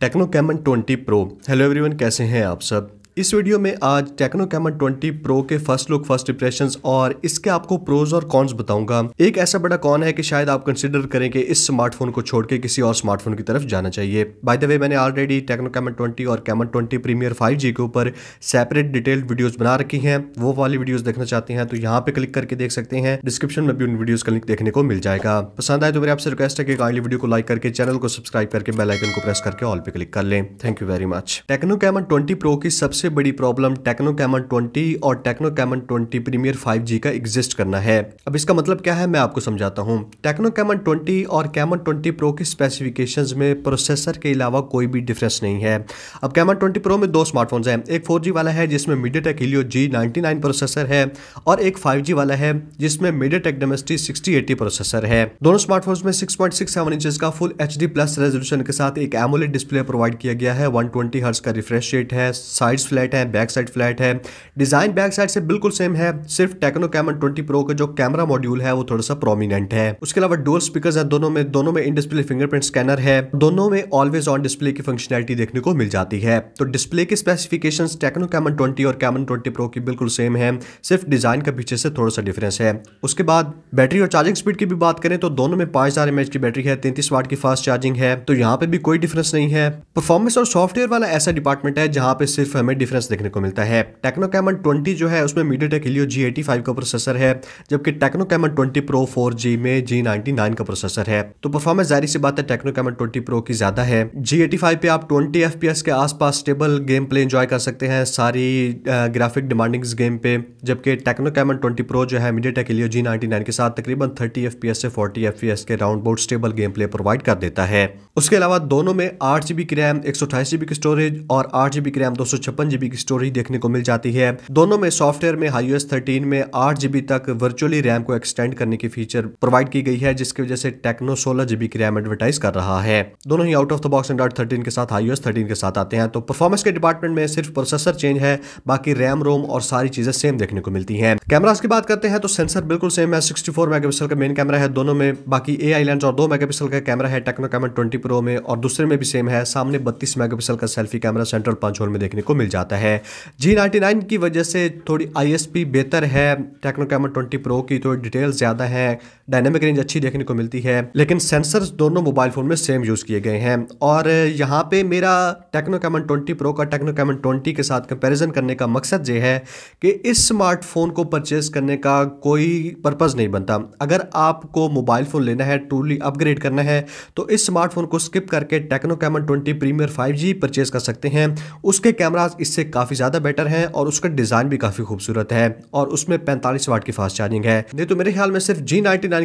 techno Camon twenty pro hello everyone कैसे हैं आप सब इस वीडियो में आज टेक्नो कैमर ट्वेंटी प्रो के फर्स्ट लुक फर्स्ट इंप्रेशन और इसके आपको प्रोज और कॉन्स बताऊंगा एक ऐसा बड़ा कॉन है कि शायद आप कंसिडर करें कि इस स्मार्टफोन को छोड़ के किसी और स्मार्टफोन की तरफ जाना चाहिए बाय द वे मैंने ऑलरेडी टेक्नो कैमर ट्वेंटी और कैमर ट्वेंटी प्रीमियर 5G के ऊपर सेपरेट डिटेल्ड वीडियोज बना रखी है वो वाली वीडियोज देखना चाहते हैं तो यहाँ पे क्लिक करके देख सकते हैं डिस्क्रिप्शन में भी उन वीडियोज का लिंक देखने को मिल जाएगा पसंद आए तो मेरे आपसे रिक्वेस्ट है कि काइंडली वीडियो को लाइक करके चैनल को सब्सक्राइब करके बेलाइकन को प्रेस करके ऑल पे क्लिक कर लें thank you very much Tecno Camon twenty Pro की सबसे बड़ी प्रॉब्लम टेक्नो कैमन ट्वेंटी और Tecno Camon twenty Premier five G का एग्जिस्ट करना है अब इसका मतलब क्या है मैं आपको समझाता हूँ टेक्नो कैमन ट्वेंटी और कैमन ट्वेंटी प्रो की स्पेसिफिकेशन में प्रोसेसर के अलावा कोई भी डिफरेंस नहीं है अब कैमन ट्वेंटी प्रो में दो स्मार्टफोन्स हैं एक फोर वाला है जिसमें MediaTek Helio G ninety nine processor है और एक फाइव जी वाला है जिसमें MediaTek Dimensity sixty eighty processor है दोनों स्मार्टफोन्स में six point six seven inches का full H D plus resolution के साथ एक एमोलेट डिस्प्ले प्रोवाइड किया गया है वन ट्वेंटी हर्ट्स का रिफ्रेश रेट है साइड्स फ्लैश फ्लैट है बैक साइड फ्लैट है डिज़ाइन बैक साइड से बिल्कुल सेम है सिर्फ टेक्नो कैमन ट्वेंटी प्रो का जो कैमरा मॉड्यूल है वो थोड़ा सा प्रोमिनेंट है उसके अलावा डोल स्पीकर है दोनों में दोनों में इन डिस्प्ले फिंगरप्रिंट स्कैनर है दोनों में ऑलवेज ऑन डिस्प्ले की फंक्शनैलिटी देखने को मिल जाती है तो डिस्प्ले की स्पेसिफिकेशन टेक्नो कैमन ट्वेंटी और कैमन ट्वेंटी प्रो की बिल्कुल सेम है सिर्फ डिज़ाइन का पीछे से थोड़ा सा डिफरेंस है उसके बाद बैटरी और चार्जिंग स्पीड की भी बात करें तो दोनों में पांच हज़ार एमएच की बैटरी है तैंतीस वाट की फास्ट चार्जिंग है तो यहाँ पे भी कोई डिफरेंस नहीं है परफॉर्मेंस और सॉफ्टवेयर वाला ऐसा डिपार्टमेंट है जहाँ पे सिर्फ हमें डिफरेंस देखने को मिलता है टेक्नो कैमन ट्वेंटी जो है उसमें MediaTek Helio G eighty five का प्रोसेसर है जबकि Tecno Camon twenty Pro four G में जी नाइनटी नाइन का प्रोसेसर है तो परफॉर्मेंस जारी सी बात है टेक्नो कैमन ट्वेंटी प्रो की ज्यादा है जी एटी फाइव पे आप ट्वेंटी एफ पी एस के आसपास स्टेबल गेम प्ले इंजॉय कर सकते हैं सारी ग्राफिक डिमांडिंग गेम पे जबकि टेक्नो कैमन ट्वेंटी प्रो जो है MediaTek Helio G ninety nine के साथ तकरीबन थर्टी एफ पी एस से फोर्टी एफ पी एस के round board stable game play provide कर देता है उसके अलावा दोनों में आठ जीबी की रैम एक सौ अट्ठाईस जीबी की स्टोरेज और आठ जीबी की रैम दो सौ छप्पन जीबी की स्टोरेज देखने को मिल जाती है दोनों में सॉफ्टवेयर में हाईओएस थर्टीन में आठ जीबी तक वर्चुअली रैम को एक्सटेंड करने की फीचर प्रोवाइड की गई है जिसकी वजह से टेक्नो सोलह जीबी की रैम एडवर्टाइज कर रहा है दोनों ही out of the box Android thirteen के साथ हाईओएस थर्टीन के साथ आते हैं तो परफॉर्मेंस के डिपार्टमेंट में सिर्फ प्रोसेसर चेंज है बाकी रैम रोम और सारी चीजें सेम देखने को मिलती है कैमराज की बात करते हैं तो सेंसर बिल्कुल सेम है सिक्सटी मेगापिक्सल का मेन कैमरा है दोनों में बाकी ए आई लेंस और दो मेगापिक्सल का कैमरा है टेक्नो कैमरा ट्वेंटी प्रो में और दूसरे में भी सेम है सामने बत्तीस मेगापिक्सल का selfie camera central punch hole में देखने को मिल जाता जाता है जी नाइन्टी नाइन की वजह से थोड़ी आई बेहतर है टेक्नो कैमरा ट्वेंटी प्रो की थोड़ी तो डिटेल ज़्यादा है डायनेमिक रेंज अच्छी देखने को मिलती है लेकिन सेंसर्स दोनों मोबाइल फ़ोन में सेम यूज़ किए गए हैं और यहाँ पे मेरा टेक्नो कैमन ट्वेंटी प्रो का टेक्नो कैमन ट्वेंटी के साथ कंपेरिजन करने का मकसद ये है कि इस स्मार्टफोन को परचेज करने का कोई पर्पज़ नहीं बनता अगर आपको मोबाइल फ़ोन लेना है टूली अपग्रेड करना है तो इस स्मार्टफोन को स्किप करके Tecno Camon twenty Premier five purchase कर सकते हैं उसके कैमराज इससे काफ़ी ज़्यादा बेटर है और उसका डिज़ाइन भी काफ़ी खूबसूरत है और उसमें पैंतालीस वाट की फास्ट चार्जिंग है नहीं तो मेरे ख्याल में सिर्फ जी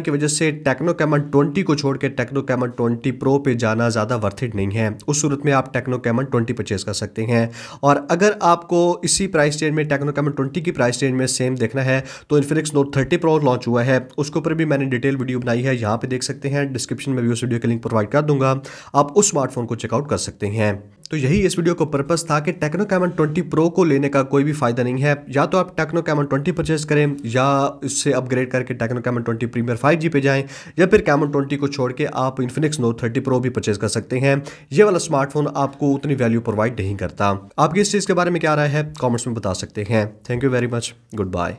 की वजह से टेक्नो कैमन ट्वेंटी को छोड़ K techno Camon twenty pro पे जाना ज़्यादा वर्थिट नहीं है उस सूरत में आप टेक्नो कैमन ट्वेंटी परचेज कर सकते हैं और अगर आपको इसी प्राइस रेंज में टेक्नो कैमन ट्वेंटी की प्राइस रेंज में सेम देखना है तो Infinix Note thirty Pro launch हुआ है उसके ऊपर भी मैंने डिटेल वीडियो बनाई है यहाँ पर देख सकते हैं डिस्क्रिप्शन में भी उस वीडियो का लिंक प्रोवाइड कर दूंगा आप उस स्मार्टफोन को चेकआउट कर सकते हैं तो यही इस वीडियो का पर्पस था कि टेक्नो कैमन ट्वेंटी प्रो को लेने का कोई भी फायदा नहीं है या तो आप टेक्नो कैमन ट्वेंटी परचेज करें या इससे अपग्रेड करके Tecno Camon twenty Premier five G पे जाएं या फिर कैमन ट्वेंटी को छोड़ के आप इन्फिनिक्स नोट थर्टी प्रो भी परचेज कर सकते हैं ये वाला स्मार्टफोन आपको उतनी वैल्यू प्रोवाइड नहीं करता आपकी इस चीज़ के बारे में क्या राय है कॉमेंट्स में बता सकते हैं thank you very much good bye